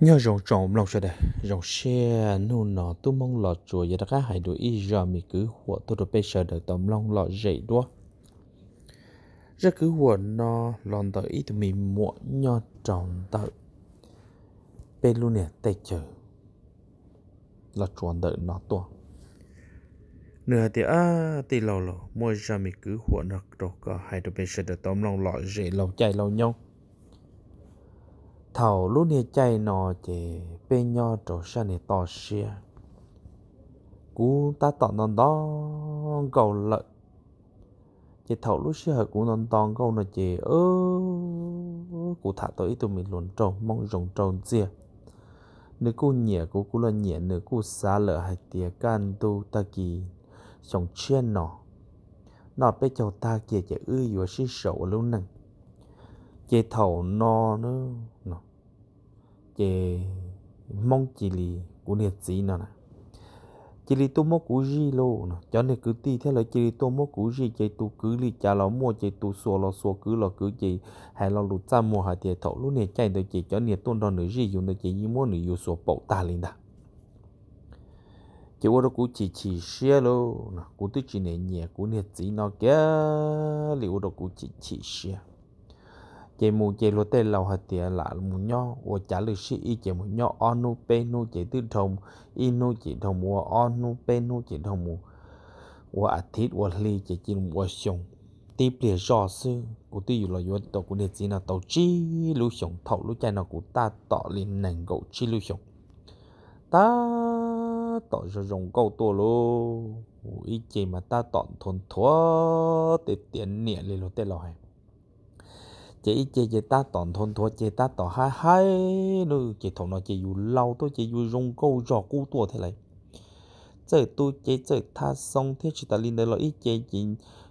nhớ rộng trọng lòng sẽ đây rộng xe nô nó tôi mong lọ chùa giờ các hải đội y giờ mình cứ hộ tôi được bây giờ được tầm lòng lọ dậy đó rất cứ hộ nó lòn tới ít mình muộn nho trọng tự bên luôn nè tay chờ là chuẩn đợi nó to nửa thì à thì lâu lâu mỗi giờ mình cứ hộ nó đồ có hải đội bây giờ được tầm lòng lọ dậy lâu chạy lâu nhau thầu lúc này chạy nó chỉ bên nhau chỗ sang này tò xia cú ta tỏ non đó cầu lợi chỉ thầu lúc xia cú non to câu nó chỉ ơ cú thả tới tụi mình luôn trâu mong rồng trâu chia nếu cú nhẹ cú cú là nhẹ nếu cú xa lỡ hai tía can tu ta kì sống chuyên nó nó bây giờ ta kia chỉ ư yếu sĩ sầu luôn nè chê thầu no nó nó chê mong chỉ lì của nhiệt sĩ nó nè chỉ lì tôi mốt của gì lô nè cho nên cứ ti thế là chỉ lì tôi mốt của gì chê tôi cứ lì cha lo mua chê tôi xua lo xua cứ lo cứ chê hay lo lụt ra mua hay thì thầu lúc này chạy được chê cho nhiệt tôn đòn nữa gì dùng được chê như mua nữa dùng xua bậu ta lên đã chỉ qua đó cú chỉ chỉ xe lô nè cú tức chỉ này nhẹ cú nhiệt sĩ nó kia liệu đó cú chỉ chỉ xe chế mù chế lô tê lầu hạt tiền là mù nhỏ và trả lời sĩ y chế mù nhỏ on nu pe nu chế tư thông y nu chế thông mùa on nu pe nu chế thông mùa và à thịt và lì chế chín và xong tiếp liền rõ sư của tư là yếu tố của địa chỉ là tàu chi lưu xong thầu lưu chạy nào của ta tỏ liền nền gậu chi lưu xong ta tỏ rồi rồng câu tổ lô ý chế mà ta tỏ thôn thua để tiền nhẹ lên lô tê lầu hàng chị chị chị ta tòn thôn thua chị ta tỏ hai hai nữ chị thầu nói chị dù lâu tôi chị dù rung câu giò cú tua thế này chị tôi chị chị tha xong thế chị ta lên đây là ít chị chị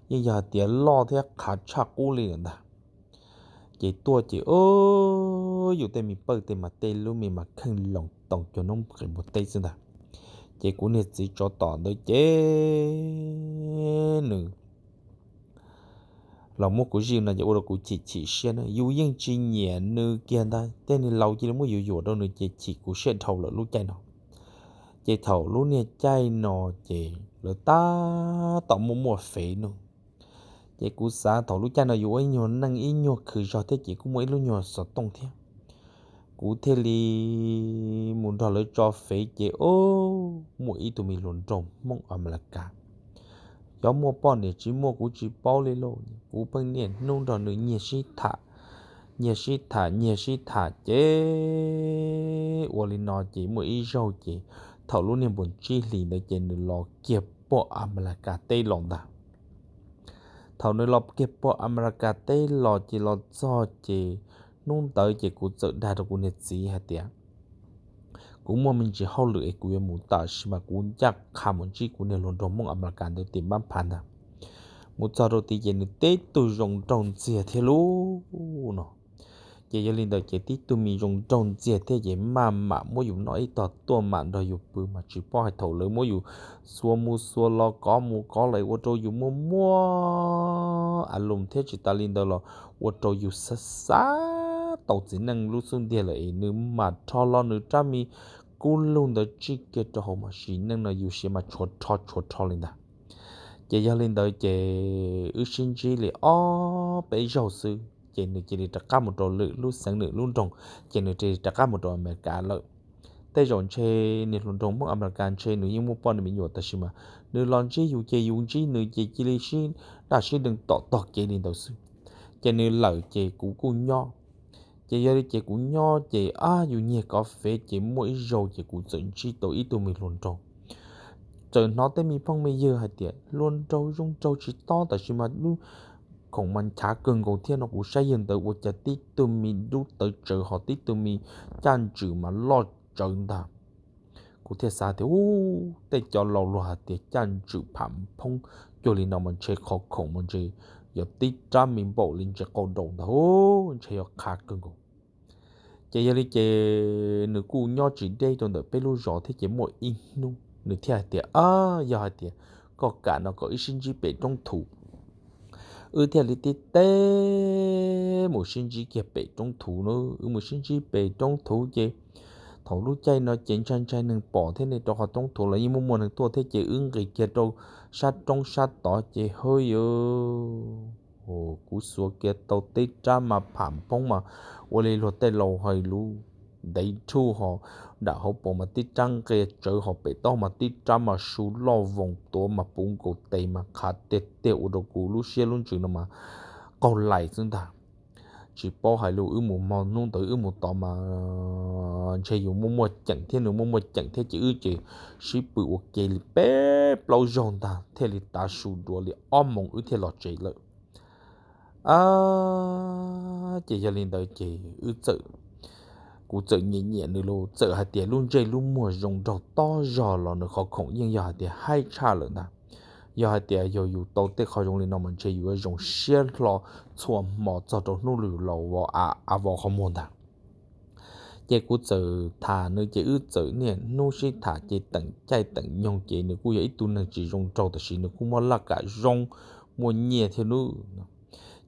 nhưng giờ tiền lo thế khá chả cú liền đó chị tua chị ơ dù tên mình bơi tên mà tên luôn mình mà không lòng tổng cho nó cái một tay xin ta chị cũng nên chỉ cho tỏ đôi chị nữa lòng mốt của riêng là giờ đồ của chị chị xe nó dù dân chị nhẹ nữ kia ta tên là lâu chỉ là muốn dụ dỗ đâu nữa chị chị của xe thầu là lúc chạy nọ, chị thầu lúc nè chạy nọ, chị là ta tổng một một phế nó chị của xã thầu lúc chạy nó dù ấy nhiều năng ý nhiều khử cho thế chị cũng mấy lúc nhiều sợ tông theo cụ thể li muốn thầu lấy cho phế chị ô mỗi tụi mình luôn trộm mong âm là cả gió mua bọn để chỉ mua cũng chỉ bao lê lô cũng bằng niệm nung đòn nữa nhiệt sĩ thả nhiệt sĩ thả nhiệt sĩ thả chế ủa lì nó chỉ mua ít rau chỉ thầu luôn niệm buồn chi lì để chế nửa lò kiếp bộ America tây lòng đà thầu nửa lò kiếp bộ America tây lo chỉ lò cho chỉ nung tới chỉ cũng tự đạt được của nhiệt sĩ hạt tiếng cũng mua mình chỉ hậu lửa của mu ta xí mà cũng chắc khả muốn chỉ cũng nên luôn trong mong âm là cản được tìm bán phản à mu ta rồi thì giờ tết tôi rong tròn dìa thế lú nó giờ giờ linh đạo giờ tết tôi mình rong tròn dìa thế giờ mà mà mua dùng nói tọt tua mà rồi dùng bự mà chỉ bó hai thầu lửa mua dùng xua mua xua lo có mua có lấy ô tô dùng mua mua à lùng thế chỉ ta linh đạo lo ô tô dùng sát sát tàu chỉ năng lu xuân địa lại nếu mà cho lo nữ cha mi cũng luôn đó chỉ cái cho họ mà chỉ năng là yêu xe mà cho cho cho cho lên đó chị gia lên đó chị ước sinh chỉ là ó bé giàu sư chị nữ chị đi trả một đồ lự lu sáng nữ luôn trồng chị nữ chị trả một đồ mẹ cả lợi tay rộn chê nền lộn rộn mong American chê nữ yên mô bọn nữ nhỏ ta mà nữ lòn chê yêu chê yêu chê nữ chê chỉ là chê đã chê đừng tọt tọt chê nền đầu sư chê nữ lợ chê cú cú nho chị giờ đi chị cũng nho chị à dù nhiệt có phê chị mỗi dầu chị cũng dẫn chi tôi ít tôi mình luôn trâu trời nó tới mi phong mi giờ hay tiệt luôn trâu rung trâu chỉ to tại sao mà luôn còn mình trả cần cầu thiên nó cũng xây dựng tới của chả tí tôi mình đu tới trời họ tí tôi mình chan chữ mà lo trời ta cụ thể sao thì u tê cho lâu lâu hạt tiệt chan chữ phạm phong cho linh nó mình chơi khó khổ mình chơi giờ tí trăm mình bộ linh chơi cầu đồng đó ô chơi khó cưng cũng chị giờ đi chị nửa cu nho chỉ đây tồn tại pelu lô rõ thế chỉ mỗi in nung nửa thiệt tiệt à giờ tiệt có cả nó có ít sinh chi bể trong thủ ừ thiệt lý tê tê một sinh chi kẹp bể trong thủ nó ừ một sinh chi bể trong thủ chị thầu lúc chay nó chén chan chan nâng bỏ thế này cho họ trong thủ là như muốn muốn nâng tua thế chị ưng ừ, cái kia đâu sát trong sát tỏ chị hơi ơ hồ cú xua kia tàu tê cha mà phong mà ô lê lô tê lâu hơi lu đấy họ đã họ bỏ mà tít trăng kia chở họ bị to mà tít trăng mà sú vòng tổ mà bún cổ tê mà khá tê tê đồ cú lu xe luôn chuyện mà còn lại chúng ta chỉ bỏ hai lu ư mù mò nung tới ư mù tò mà chơi dù mua mua chẳng thế nữa mua mua chẳng thế chỉ chỉ ship bự ok giòn ta thế li ta sú đùa li om ư thế lọt chơi lợi à, chị gia linh tới chị ư tự cụ tự nhẹ nhẹ nữa lô tự hạt tiền luôn dây luôn mùa rồng đầu to rò lò nữa khó khổng nhưng giờ hạt tiền hai cha lợn ta giờ hạt tiền giờ dù tàu tết khó rồng lên nó mình chơi dù rồng xiên lò chua mỏ cho đầu nô lử lò vò à à vò không muốn ta chị cụ tự thả nữa chị ư tự nè nô sĩ thả chị tận chạy tận nhong chị nữa cụ giờ ít tu nữa chị rồng trâu thật sự nữa cũng mua là cả rồng mùa nhẹ thế nữa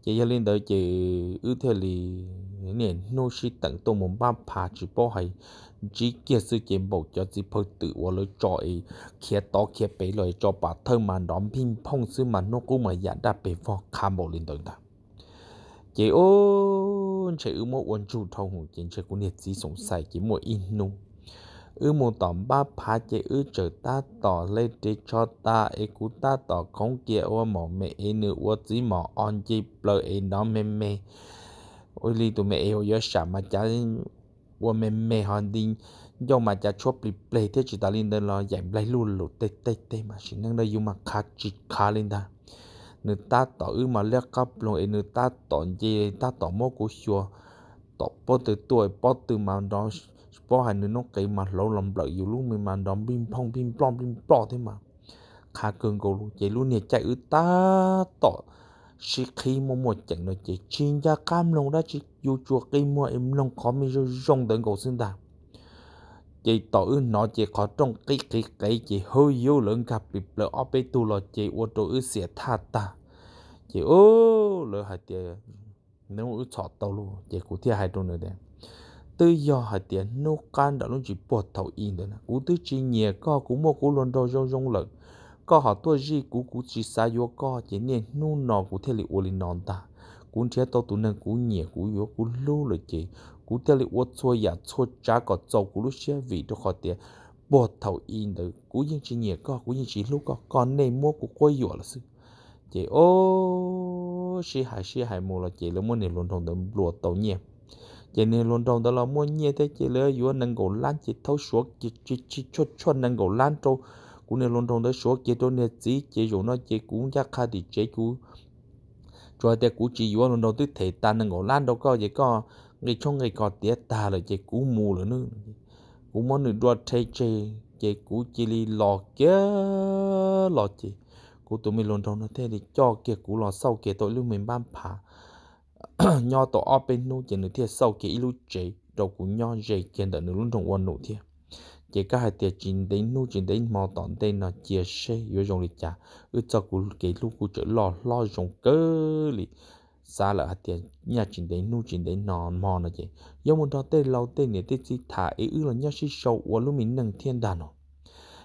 chị gia linh đời chị ưu thế lì nên nô sĩ tận tô một ba phà chỉ bỏ hay chỉ kia sự kiện bầu cho chỉ phơi tự và lời trọi kia to kia bể lời cho bà thân mà đón pin phong sư mà nô cũng mà giả đã bể phong kham bầu lên đời ta chị ô chị ưu mô quân chủ thâu hùng chị chị cũng nhiệt chỉ sống sai chỉ mỗi in nung ư mù tỏm ba phá chế ư trở ta tỏ lê chế cho ta ê cú ta tỏ không kia ô mỏ mẹ ê nữ ô chí mỏ on chê plơ ê nó mê mê ôi lì tụ mẹ ê ô yó xả mà chá ô mê mê hòn đinh do mà chá chua plì plê thế chỉ ta lên đơn lo dạy lấy luôn lụ tê tê tê mà xin năng đây dù mà khá chì khá lên ta nữ ta tỏ ư mà lẹ cắp luôn ê nữ ta tỏ chê ta tỏ mô cú xua tỏ bó từ tuổi bó từ mà nó bỏ hai nữa nó cái mà lâu lầm lợi dù luôn mình mà đom bim phong bim plom bim plom thế mà khá cường cầu lúc chạy luôn này chạy ư ta tỏ chỉ khi mua một chẳng nó chạy chín gia cam lòng đã chỉ dù chùa cây mua em lòng khó mình rồi rong tận cầu xương ta chạy tỏ ư nó chạy khó trong cái cái cái chạy hơi yếu lượng gặp bị lỡ ope bên tu là chị ô tô ư sẽ tha ta chạy ô lỡ hai tiền nếu ư chọt tàu luôn chạy cũng thiệt hai trong nữa đấy tư do hạt tiền nô can đã luôn chỉ bột thầu in đấy nè cú tư chi nhẹ co cú mua cú luôn đo rong rong lợn co họ tôi gì cú cú chỉ xa vô co chỉ nhẹ nô nọ cú theo liệu liền nón ta cú chia to tụ nâng cú nhẹ cú vô cú lú rồi chỉ cú theo liệu ô chua giả chua chả có dầu cú lúc xe vì đó họ tiền bột thầu in đấy cú nhưng chỉ nhẹ co cú nhưng chỉ lúc co còn này mua cú quay vô là sự chỉ ô xí hại xí hại mua là chỉ là mua này luôn thằng đó lụa tàu nhẹ vậy nên luôn trong đó là mua nhẹ thế chỉ lấy yếu năng cổ lan chỉ thâu xuống chỉ chỉ chỉ cho cho năng cổ lan trâu cũng nên luôn trong đó xuống chỉ cho nên chỉ chỉ dùng nó chỉ cũng chắc khá thì chỉ cũng cho thế cũng chỉ yếu luôn trong tức thể ta năng cổ lan đâu có vậy có người trong người có tiếc ta là chỉ cũng mù nữa nữa cũng muốn được đoạt thế chỉ chỉ cũng chỉ li lọ kia lọ chỉ cũng tụi mình luôn trong nó thế thì cho kia cũng lọ sau kia tội lưu mình ban phá nho tổ ở bên nu chỉ nửa thiệt sau kia lúc chế đầu của nho dễ kiện đỡ nửa luôn trong quan nửa thiệt chỉ cả hai tiệt chín đến nu chín đến mò tận đây là chia sẻ với dòng lịch trả ở chỗ của cái lúc của chở lo lo dòng cơ lì xa là hai tiệt nhà chín đến nu chín đến nó mò nó chỉ do một đó tên lâu tên này tên gì thả ý ư là nhà sĩ sâu của lúc mình nâng thiên đàn nó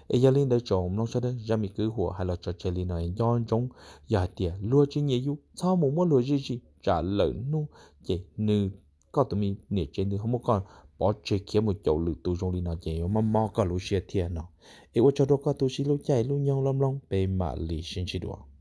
ấy giờ lên đây trộm long cho đấy ra mình cứ hùa hay là cho chơi lên nói do trong giờ tiệt lúa chứ nhiều sao muốn muốn lúa gì gì trả lời nu chế nữ có tụi mình nè chế nữ không có bỏ chơi kia một chỗ lử tu trong đi nào chế mà mò cả lối xe thiệt nó quá cho đó có tu sĩ lối chạy lũ nhong lom lom bề mà lì sinh chỉ được